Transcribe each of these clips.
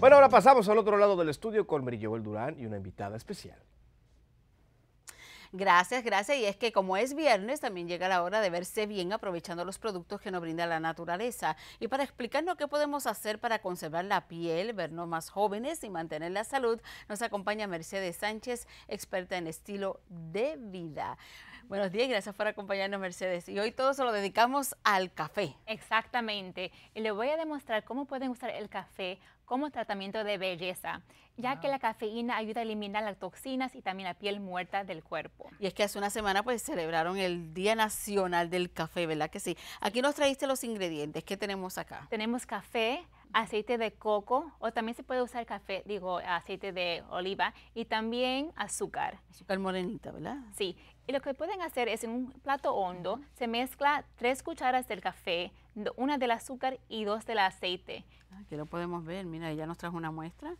Bueno, ahora pasamos al otro lado del estudio con El Durán y una invitada especial. Gracias, gracias. Y es que como es viernes, también llega la hora de verse bien aprovechando los productos que nos brinda la naturaleza. Y para explicarnos qué podemos hacer para conservar la piel, vernos más jóvenes y mantener la salud, nos acompaña Mercedes Sánchez, experta en estilo de vida. Buenos días, gracias por acompañarnos, Mercedes. Y hoy todo se lo dedicamos al café. Exactamente. Y le voy a demostrar cómo pueden usar el café como tratamiento de belleza, ya que la cafeína ayuda a eliminar las toxinas y también la piel muerta del cuerpo. Y es que hace una semana pues celebraron el Día Nacional del Café, ¿verdad que sí? Aquí nos traíste los ingredientes. ¿Qué tenemos acá? Tenemos café, aceite de coco o también se puede usar café, digo, aceite de oliva y también azúcar. Azúcar morenita, ¿verdad? Sí. Y lo que pueden hacer es en un plato hondo se mezcla tres cucharas del café, una del azúcar y dos del aceite. Aquí ah, lo podemos ver, mira, ya nos trajo una muestra.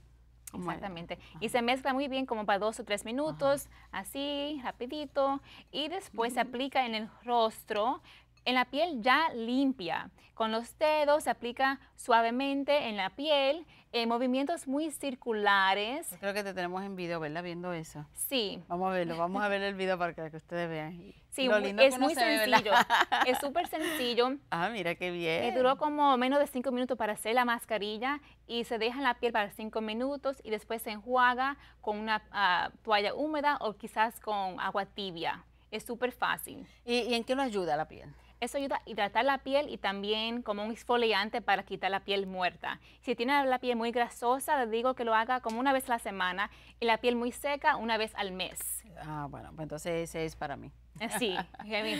Exactamente. Y se mezcla muy bien como para dos o tres minutos, así, rapidito. Y después se aplica en el rostro en la piel ya limpia. Con los dedos se aplica suavemente en la piel, en movimientos muy circulares. creo que te tenemos en video, ¿verdad? Viendo eso. Sí. Vamos a verlo, vamos a ver el video para que ustedes vean. Sí, es muy sencillo. es súper sencillo. Ah, mira qué bien. Eh, duró como menos de cinco minutos para hacer la mascarilla y se deja en la piel para cinco minutos y después se enjuaga con una ah, toalla húmeda o quizás con agua tibia. Es súper fácil. ¿Y, en qué nos ayuda la piel? Eso ayuda a hidratar la piel y también como un exfoliante para quitar la piel muerta. Si tiene la piel muy grasosa, les digo que lo haga como una vez a la semana y la piel muy seca una vez al mes. Ah, bueno, pues entonces ese es para mí. Eh, sí,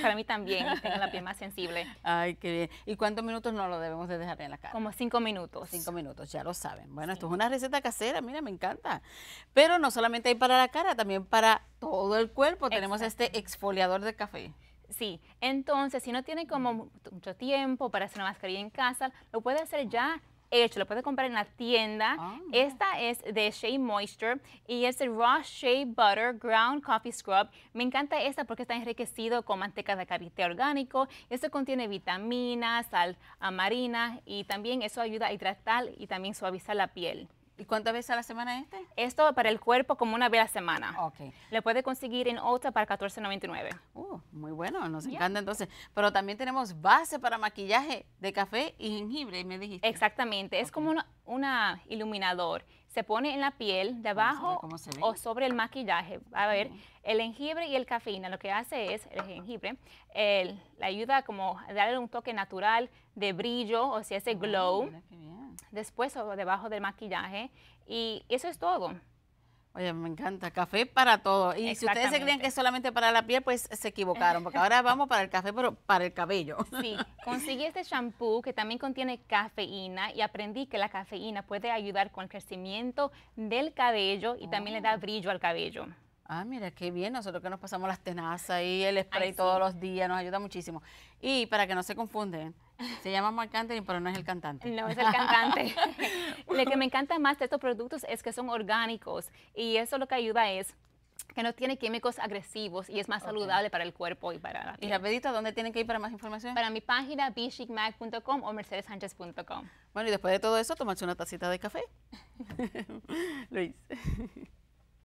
para mí también, tengo la piel más sensible. Ay, qué bien. ¿Y cuántos minutos no lo debemos de dejar en la cara? Como cinco minutos. Cinco minutos, ya lo saben. Bueno, esto es una receta casera, mira, me encanta. Pero no solamente hay para la cara, también para todo el cuerpo tenemos este exfoliador de café. Sí, entonces si no tiene como mm. mucho tiempo para hacer una mascarilla en casa, lo puede hacer ya hecho, lo puede comprar en la tienda. Ah. Esta es de Shea Moisture y es el Raw Shea Butter Ground Coffee Scrub. Me encanta esta porque está enriquecido con manteca de cavité orgánico. Esto contiene vitaminas, sal ah, marina y también eso ayuda a hidratar y también suavizar la piel. ¿Y cuántas veces a la semana este? Esto para el cuerpo como una vez a la semana. Ok. Lo puede conseguir en Ota para $14.99. Uh, muy bueno, nos encanta entonces. Pero también tenemos base para maquillaje de café y jengibre, me dijiste. Exactamente, es como una, iluminador. Se pone en la piel, debajo o sobre el maquillaje. A ver, el jengibre y el cafeína, lo que hace es, el jengibre, el, le ayuda como a darle un toque natural de brillo, o sea, ese ah, glow. bien después o debajo del maquillaje. Y eso es todo. Oye, me encanta. Café para todo. Y si ustedes se creen que es solamente para la piel, pues se equivocaron, porque ahora vamos para el café, pero para el cabello. Sí, conseguí este shampoo que también contiene cafeína y aprendí que la cafeína puede ayudar con el crecimiento del cabello y también le da oh. brillo al cabello. Ah, mira, qué bien. Nosotros que nos pasamos las tenazas y el spray todos los días nos ayuda muchísimo. Y para que no se confunden, se llama Mark Anthony, pero no es el cantante. No es el cantante. lo que me encanta más de estos productos es que son orgánicos y eso lo que ayuda es que no tiene químicos agresivos y es más saludable para el cuerpo y para la piel. Y rapidito, ¿dónde tienen que ir para más información? Para mi página bichigmac.com o mercedessánchez.com. Bueno, y después de todo eso, tomarse una tacita de café. Luis.